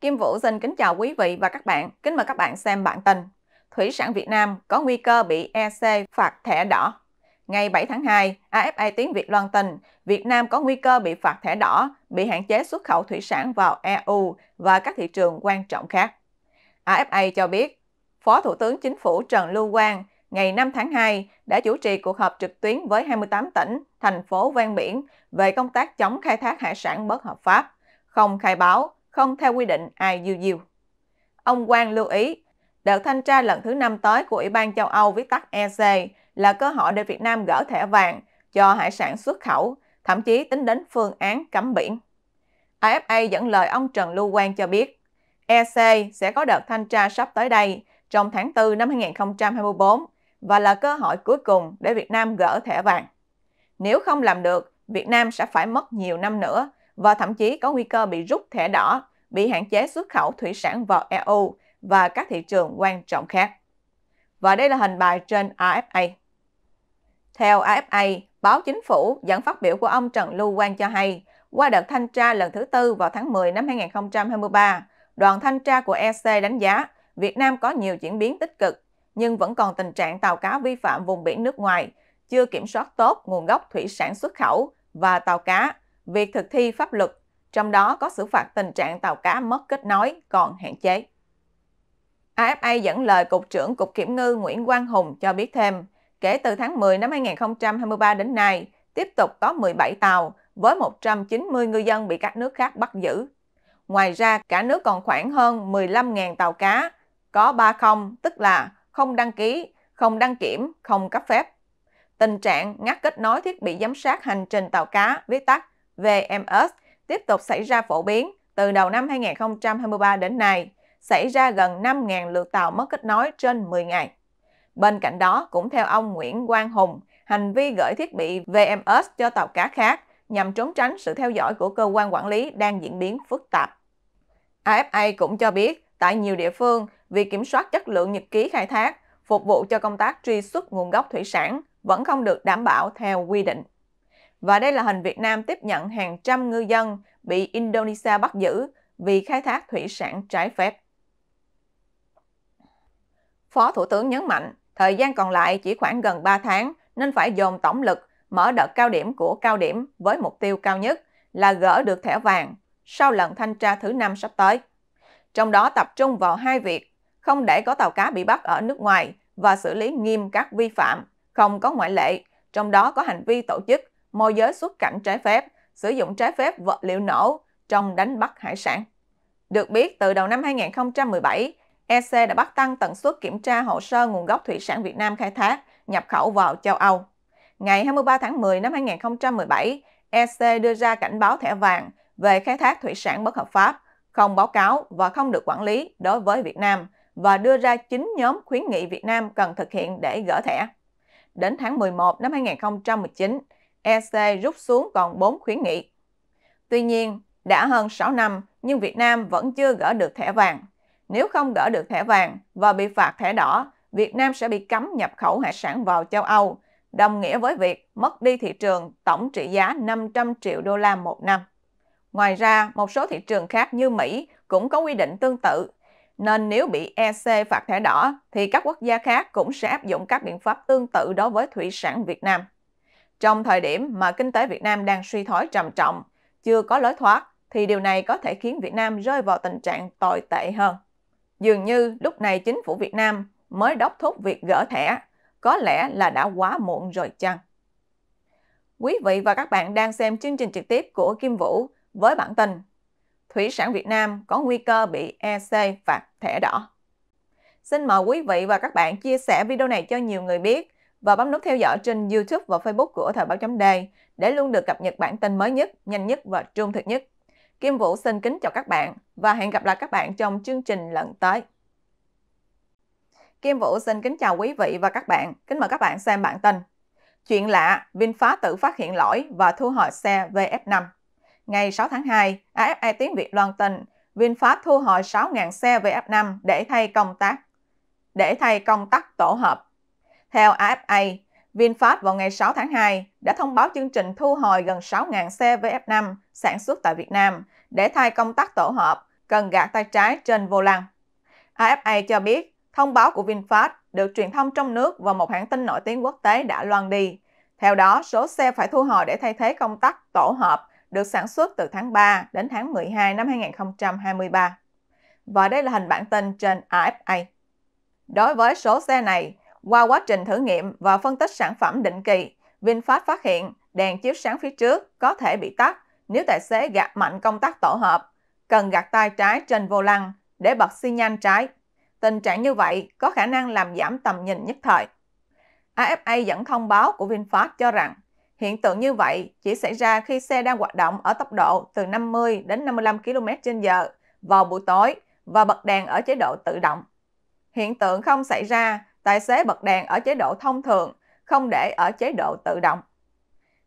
Kim Vũ xin kính chào quý vị và các bạn. Kính mời các bạn xem bản tin. Thủy sản Việt Nam có nguy cơ bị EC phạt thẻ đỏ. Ngày 7 tháng 2, AFA tiếng Việt loan tin Việt Nam có nguy cơ bị phạt thẻ đỏ, bị hạn chế xuất khẩu thủy sản vào EU và các thị trường quan trọng khác. AFA cho biết, Phó Thủ tướng Chính phủ Trần Lưu Quang ngày 5 tháng 2 đã chủ trì cuộc họp trực tuyến với 28 tỉnh, thành phố ven biển về công tác chống khai thác hải sản bất hợp pháp, không khai báo, không theo quy định IUU. Ông Quang lưu ý, đợt thanh tra lần thứ năm tới của Ủy ban châu Âu viết tắt EC là cơ hội để Việt Nam gỡ thẻ vàng cho hải sản xuất khẩu, thậm chí tính đến phương án cấm biển. AFA dẫn lời ông Trần Lưu Quang cho biết, EC sẽ có đợt thanh tra sắp tới đây trong tháng 4 năm 2024 và là cơ hội cuối cùng để Việt Nam gỡ thẻ vàng. Nếu không làm được, Việt Nam sẽ phải mất nhiều năm nữa và thậm chí có nguy cơ bị rút thẻ đỏ bị hạn chế xuất khẩu thủy sản vào EU và các thị trường quan trọng khác. Và đây là hình bài trên AFA. Theo AFA, báo chính phủ dẫn phát biểu của ông Trần Lưu Quang cho hay, qua đợt thanh tra lần thứ tư vào tháng 10 năm 2023, đoàn thanh tra của EC đánh giá Việt Nam có nhiều chuyển biến tích cực, nhưng vẫn còn tình trạng tàu cá vi phạm vùng biển nước ngoài, chưa kiểm soát tốt nguồn gốc thủy sản xuất khẩu và tàu cá, việc thực thi pháp luật trong đó có xử phạt tình trạng tàu cá mất kết nối còn hạn chế. AFA dẫn lời Cục trưởng Cục Kiểm ngư Nguyễn Quang Hùng cho biết thêm, kể từ tháng 10 năm 2023 đến nay, tiếp tục có 17 tàu với 190 ngư dân bị các nước khác bắt giữ. Ngoài ra, cả nước còn khoảng hơn 15.000 tàu cá, có 3 không, tức là không đăng ký, không đăng kiểm, không cấp phép. Tình trạng ngắt kết nối thiết bị giám sát hành trình tàu cá, viết tắt VMS, tiếp tục xảy ra phổ biến từ đầu năm 2023 đến nay, xảy ra gần 5.000 lượt tàu mất kết nối trên 10 ngày. Bên cạnh đó, cũng theo ông Nguyễn Quang Hùng, hành vi gửi thiết bị VMS cho tàu cá khác nhằm trốn tránh sự theo dõi của cơ quan quản lý đang diễn biến phức tạp. AFA cũng cho biết, tại nhiều địa phương, việc kiểm soát chất lượng nhật ký khai thác phục vụ cho công tác truy xuất nguồn gốc thủy sản vẫn không được đảm bảo theo quy định. Và đây là hình Việt Nam tiếp nhận hàng trăm ngư dân bị Indonesia bắt giữ vì khai thác thủy sản trái phép. Phó Thủ tướng nhấn mạnh, thời gian còn lại chỉ khoảng gần 3 tháng nên phải dồn tổng lực mở đợt cao điểm của cao điểm với mục tiêu cao nhất là gỡ được thẻ vàng sau lần thanh tra thứ năm sắp tới. Trong đó tập trung vào hai việc, không để có tàu cá bị bắt ở nước ngoài và xử lý nghiêm các vi phạm, không có ngoại lệ, trong đó có hành vi tổ chức môi giới xuất cảnh trái phép, sử dụng trái phép vật liệu nổ trong đánh bắt hải sản. Được biết, từ đầu năm 2017, EC đã bắt tăng tần suất kiểm tra hồ sơ nguồn gốc thủy sản Việt Nam khai thác, nhập khẩu vào châu Âu. Ngày 23 tháng 10 năm 2017, EC đưa ra cảnh báo thẻ vàng về khai thác thủy sản bất hợp pháp, không báo cáo và không được quản lý đối với Việt Nam và đưa ra 9 nhóm khuyến nghị Việt Nam cần thực hiện để gỡ thẻ. Đến tháng 11 năm 2019, EC rút xuống còn 4 khuyến nghị. Tuy nhiên, đã hơn 6 năm nhưng Việt Nam vẫn chưa gỡ được thẻ vàng. Nếu không gỡ được thẻ vàng và bị phạt thẻ đỏ, Việt Nam sẽ bị cấm nhập khẩu hải sản vào châu Âu, đồng nghĩa với việc mất đi thị trường tổng trị giá 500 triệu đô la một năm. Ngoài ra, một số thị trường khác như Mỹ cũng có quy định tương tự, nên nếu bị EC phạt thẻ đỏ thì các quốc gia khác cũng sẽ áp dụng các biện pháp tương tự đối với thủy sản Việt Nam. Trong thời điểm mà kinh tế Việt Nam đang suy thoái trầm trọng, chưa có lối thoát, thì điều này có thể khiến Việt Nam rơi vào tình trạng tồi tệ hơn. Dường như lúc này chính phủ Việt Nam mới đốc thúc việc gỡ thẻ, có lẽ là đã quá muộn rồi chăng? Quý vị và các bạn đang xem chương trình trực tiếp của Kim Vũ với bản tin Thủy sản Việt Nam có nguy cơ bị EC phạt thẻ đỏ. Xin mời quý vị và các bạn chia sẻ video này cho nhiều người biết và bấm nút theo dõi trên YouTube và Facebook của Thời báo chấm đề để luôn được cập nhật bản tin mới nhất, nhanh nhất và trung thực nhất. Kim Vũ xin kính chào các bạn và hẹn gặp lại các bạn trong chương trình lần tới. Kim Vũ xin kính chào quý vị và các bạn. Kính mời các bạn xem bản tin. Chuyện lạ, VinFast tự phát hiện lỗi và thu hồi xe VF5. Ngày 6 tháng 2, AFA Tiếng Việt loan tin VinFast thu hồi 6.000 xe VF5 để thay công tác để thay công tắc tổ hợp theo AFA, VinFast vào ngày 6 tháng 2 đã thông báo chương trình thu hồi gần 6.000 xe VF5 sản xuất tại Việt Nam để thay công tắc tổ hợp cần gạt tay trái trên vô lăng. AFA cho biết thông báo của VinFast được truyền thông trong nước và một hãng tin nổi tiếng quốc tế đã loan đi. Theo đó, số xe phải thu hồi để thay thế công tắc tổ hợp được sản xuất từ tháng 3 đến tháng 12 năm 2023. Và đây là hình bản tin trên AFA. Đối với số xe này, qua quá trình thử nghiệm và phân tích sản phẩm định kỳ, VinFast phát hiện đèn chiếu sáng phía trước có thể bị tắt nếu tài xế gạt mạnh công tắc tổ hợp, cần gạt tay trái trên vô lăng để bật xi nhan trái. Tình trạng như vậy có khả năng làm giảm tầm nhìn nhất thời. AFA dẫn thông báo của VinFast cho rằng hiện tượng như vậy chỉ xảy ra khi xe đang hoạt động ở tốc độ từ 50 đến 55 km h vào buổi tối và bật đèn ở chế độ tự động. Hiện tượng không xảy ra tài xế bật đèn ở chế độ thông thường, không để ở chế độ tự động.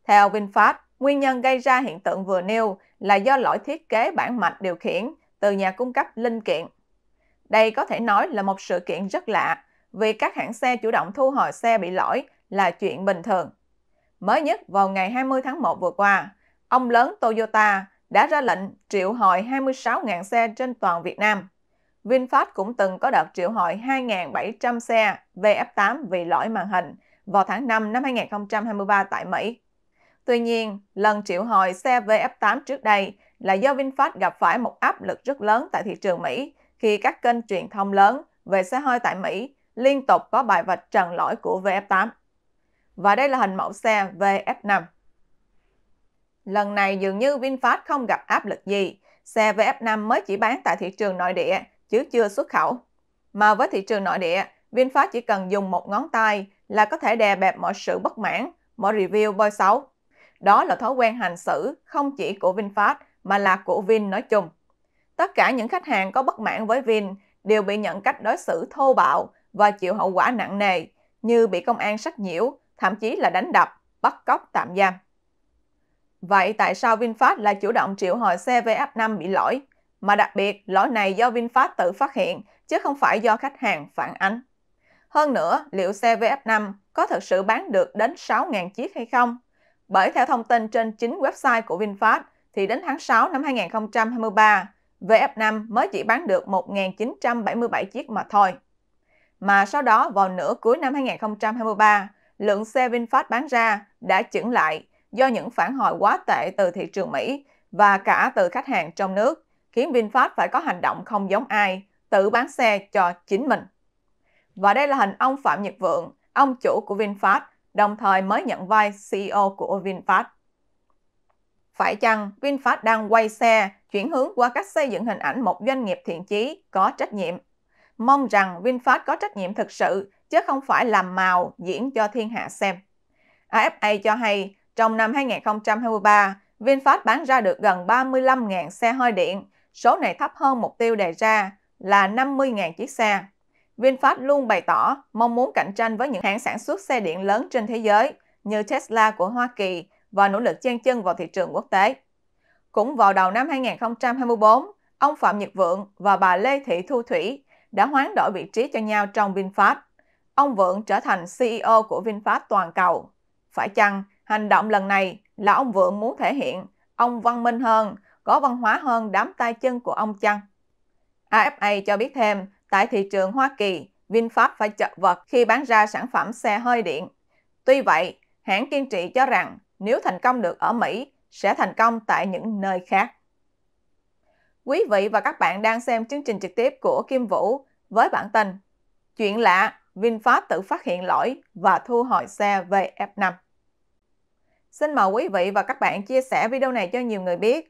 Theo VinFast, nguyên nhân gây ra hiện tượng vừa nêu là do lỗi thiết kế bản mạch điều khiển từ nhà cung cấp linh kiện. Đây có thể nói là một sự kiện rất lạ, vì các hãng xe chủ động thu hồi xe bị lỗi là chuyện bình thường. Mới nhất vào ngày 20 tháng 1 vừa qua, ông lớn Toyota đã ra lệnh triệu hồi 26.000 xe trên toàn Việt Nam. VinFast cũng từng có đợt triệu hồi 2.700 xe VF8 vì lỗi màn hình vào tháng 5 năm 2023 tại Mỹ. Tuy nhiên, lần triệu hồi xe VF8 trước đây là do VinFast gặp phải một áp lực rất lớn tại thị trường Mỹ khi các kênh truyền thông lớn về xe hơi tại Mỹ liên tục có bài vạch trần lỗi của VF8. Và đây là hình mẫu xe VF5. Lần này dường như VinFast không gặp áp lực gì, xe VF5 mới chỉ bán tại thị trường nội địa chứ chưa xuất khẩu. Mà với thị trường nội địa, VinFast chỉ cần dùng một ngón tay là có thể đè bẹp mọi sự bất mãn, mọi review bôi xấu. Đó là thói quen hành xử không chỉ của VinFast mà là của Vin nói chung. Tất cả những khách hàng có bất mãn với Vin đều bị nhận cách đối xử thô bạo và chịu hậu quả nặng nề như bị công an sách nhiễu, thậm chí là đánh đập, bắt cóc tạm giam. Vậy tại sao VinFast lại chủ động triệu hồi xe VF5 bị lỗi mà đặc biệt, lỗi này do VinFast tự phát hiện, chứ không phải do khách hàng phản ánh. Hơn nữa, liệu xe VF5 có thực sự bán được đến 6.000 chiếc hay không? Bởi theo thông tin trên chính website của VinFast, thì đến tháng 6 năm 2023, VF5 mới chỉ bán được 1.977 chiếc mà thôi. Mà sau đó vào nửa cuối năm 2023, lượng xe VinFast bán ra đã chững lại do những phản hồi quá tệ từ thị trường Mỹ và cả từ khách hàng trong nước, khiến VinFast phải có hành động không giống ai, tự bán xe cho chính mình. Và đây là hình ông Phạm Nhật Vượng, ông chủ của VinFast, đồng thời mới nhận vai CEO của VinFast. Phải chăng VinFast đang quay xe, chuyển hướng qua cách xây dựng hình ảnh một doanh nghiệp thiện chí, có trách nhiệm? Mong rằng VinFast có trách nhiệm thực sự, chứ không phải làm màu diễn cho thiên hạ xem. AFA cho hay, trong năm 2023, VinFast bán ra được gần 35.000 xe hơi điện, Số này thấp hơn mục tiêu đề ra là 50.000 chiếc xe. VinFast luôn bày tỏ mong muốn cạnh tranh với những hãng sản xuất xe điện lớn trên thế giới như Tesla của Hoa Kỳ và nỗ lực chen chân vào thị trường quốc tế. Cũng vào đầu năm 2024, ông Phạm Nhật Vượng và bà Lê Thị Thu Thủy đã hoán đổi vị trí cho nhau trong VinFast. Ông Vượng trở thành CEO của VinFast toàn cầu. Phải chăng hành động lần này là ông Vượng muốn thể hiện ông văn minh hơn, có văn hóa hơn đám tay chân của ông chăng? AFA cho biết thêm, tại thị trường Hoa Kỳ, VinFast phải chật vật khi bán ra sản phẩm xe hơi điện. Tuy vậy, hãng kiên trì cho rằng nếu thành công được ở Mỹ, sẽ thành công tại những nơi khác. Quý vị và các bạn đang xem chương trình trực tiếp của Kim Vũ với bản tin Chuyện lạ, VinFast tự phát hiện lỗi và thu hồi xe VF5. Xin mời quý vị và các bạn chia sẻ video này cho nhiều người biết